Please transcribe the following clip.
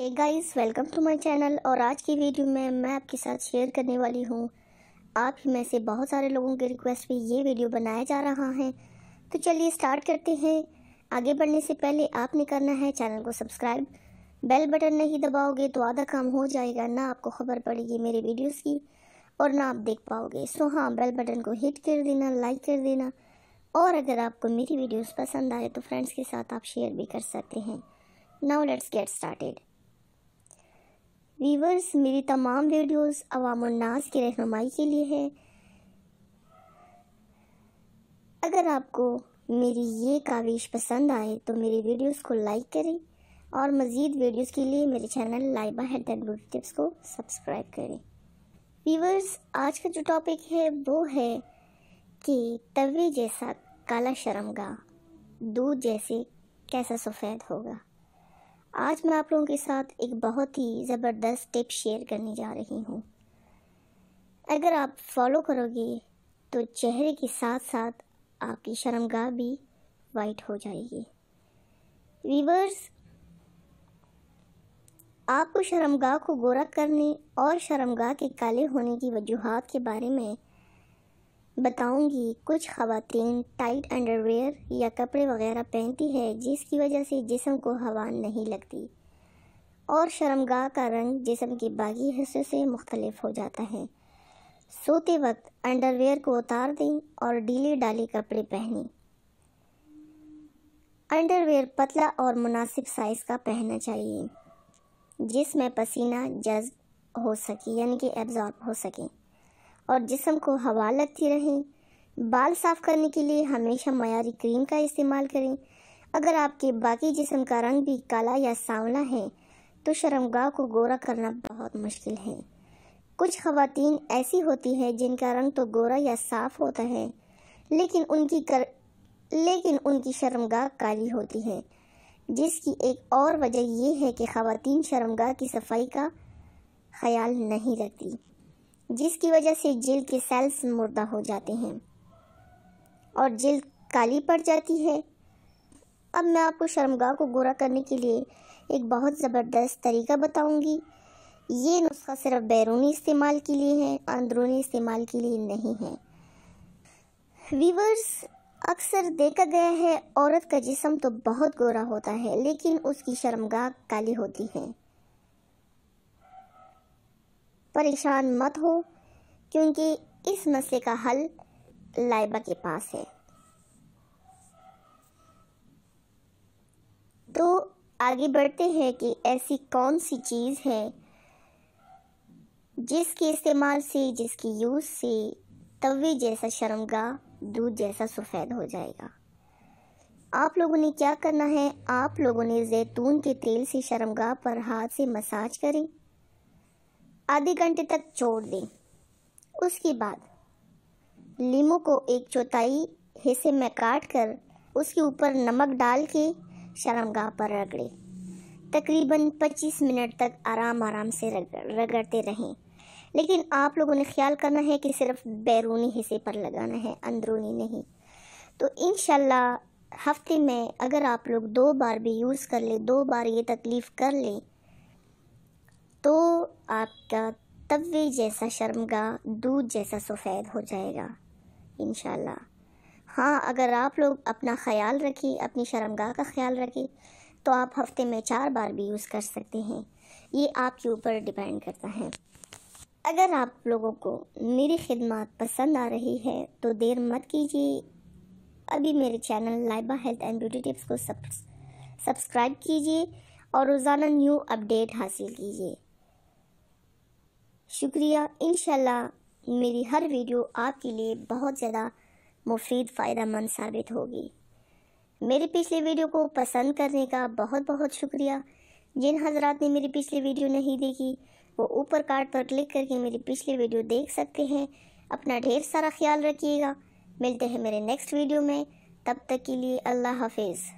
hey guys welcome to my channel और आज की वीडियो में मैं आपके साथ शेयर करने वाली हूँ आप ही में से बहुत सारे लोगों के रिक्वेस्ट पे ये वीडियो बनाया जा रहा है तो चलिए स्टार्ट करते हैं आगे बढ़ने से पहले आपने करना है चैनल को सब्सक्राइब बेल बटन नहीं दबाओगे तो आधा काम हो जाएगा ना आपको खबर पड़ेगी मेरे वीडियोज़ की और ना आप देख पाओगे सो हाँ बेल बटन को हिट कर देना लाइक कर देना और अगर आपको मेरी वीडियोज़ पसंद आए तो फ्रेंड्स के साथ आप शेयर भी कर सकते हैं now let's get started viewers मेरी तमाम वीडियोस अवाम की रहनुमाई के लिए है अगर आपको मेरी ये काविश पसंद आए तो मेरी वीडियोस को लाइक करें और मज़ीद वीडियोस के लिए मेरे channel Laiba health and beauty tips को सब्सक्राइब करें वीवर्स आज का जो टॉपिक है वो है कि तवे जैसा काला शर्मगा दूध जैसे कैसा सफ़ेद होगा आज मैं आप लोगों के साथ एक बहुत ही ज़बरदस्त टिप शेयर करने जा रही हूँ अगर आप फॉलो करोगे तो चेहरे के साथ साथ आपकी शर्मगाह भी वाइट हो जाएगी वीवर्स आपको शर्मगाह को गोरा करने और शर्मगाह के काले होने की वजूहत के बारे में बताऊंगी कुछ खातन टाइट अंडरवेयर या कपड़े वगैरह पहनती है जिसकी वजह से जिसम को हवा नहीं लगती और शर्मगाह का रंग जिसम के बाकी हिस्से से मुख्तलिफ हो जाता है सोते वक्त अंडरवेयर को उतार दें और ढीले डाले कपड़े पहनें अंडरवेयर पतला और मुनासिब साइज़ का पहनना चाहिए जिसमें पसीना जज्ब हो सके यानी कि एब्जॉर्ब हो सके और जिसम को हवा लगती रहे बाल साफ करने के लिए हमेशा मयारी क्रीम का इस्तेमाल करें अगर आपके बाकी जिसम का रंग भी काला या सांवला है तो शर्मगाह को गोरा करना बहुत मुश्किल है कुछ खातन ऐसी होती हैं जिनका रंग तो गोरा या साफ होता है लेकिन उनकी कर लेकिन उनकी शर्मगाह काली होती है जिसकी एक और वजह यह है कि खातन शर्मगाह की सफाई का ख्याल नहीं रखती जिसकी वजह से जेल के सेल्स मुर्दा हो जाते हैं और जेल काली पड़ जाती है अब मैं आपको शर्मगाह को गोरा करने के लिए एक बहुत ज़बरदस्त तरीका बताऊंगी ये नुस्खा सिर्फ बैरूनी इस्तेमाल के लिए है अंदरूनी इस्तेमाल के लिए नहीं है वीवर्स अक्सर देखा गया है औरत का जिसम तो बहुत गोरा होता है लेकिन उसकी शर्मगाह काली होती है परेशान मत हो क्योंकि इस मसले का हल लाइबा के पास है तो आगे बढ़ते हैं कि ऐसी कौन सी चीज़ है जिसके इस्तेमाल से जिसकी यूज़ से तवे जैसा शर्मगा दूध जैसा सफ़ेद हो जाएगा आप लोगों ने क्या करना है आप लोगों ने जैतून के तेल से शर्मगा पर हाथ से मसाज करें आधे घंटे तक छोड़ दें उसके बाद लीम को एक चौथाई हिस्से में काट कर उसके ऊपर नमक डाल के शर्मगाह पर रगड़ें तकरीबन 25 मिनट तक आराम आराम से रगड़ते रहें लेकिन आप लोगों ने ख्याल करना है कि सिर्फ बैरूनी हिस्से पर लगाना है अंदरूनी नहीं तो इन हफ्ते में अगर आप लोग दो बार भी यूज़ कर लें दो बार ये तकलीफ़ कर लें तो आपका तवे जैसा शर्मगा दूध जैसा सफ़ेद हो जाएगा इन हाँ अगर आप लोग अपना ख्याल रखें अपनी शर्मगाह का ख्याल रखें तो आप हफ्ते में चार बार भी यूज़ कर सकते हैं ये आपके ऊपर डिपेंड करता है अगर आप लोगों को मेरी खिदमत पसंद आ रही है तो देर मत कीजिए अभी मेरे channel Laiba health and beauty tips को सब्सक्राइब कीजिए और रोज़ाना न्यू अपडेट हासिल कीजिए शुक्रिया इन मेरी हर वीडियो आपके लिए बहुत ज़्यादा मुफीद फ़ायदा साबित होगी मेरे पिछले वीडियो को पसंद करने का बहुत बहुत शुक्रिया जिन हजरात ने मेरी पिछली वीडियो नहीं देखी वो ऊपर कार्ड पर क्लिक करके मेरी पिछली वीडियो देख सकते हैं अपना ढेर सारा ख्याल रखिएगा मिलते हैं मेरे नेक्स्ट वीडियो में तब तक के लिए अल्लाह हाफिज़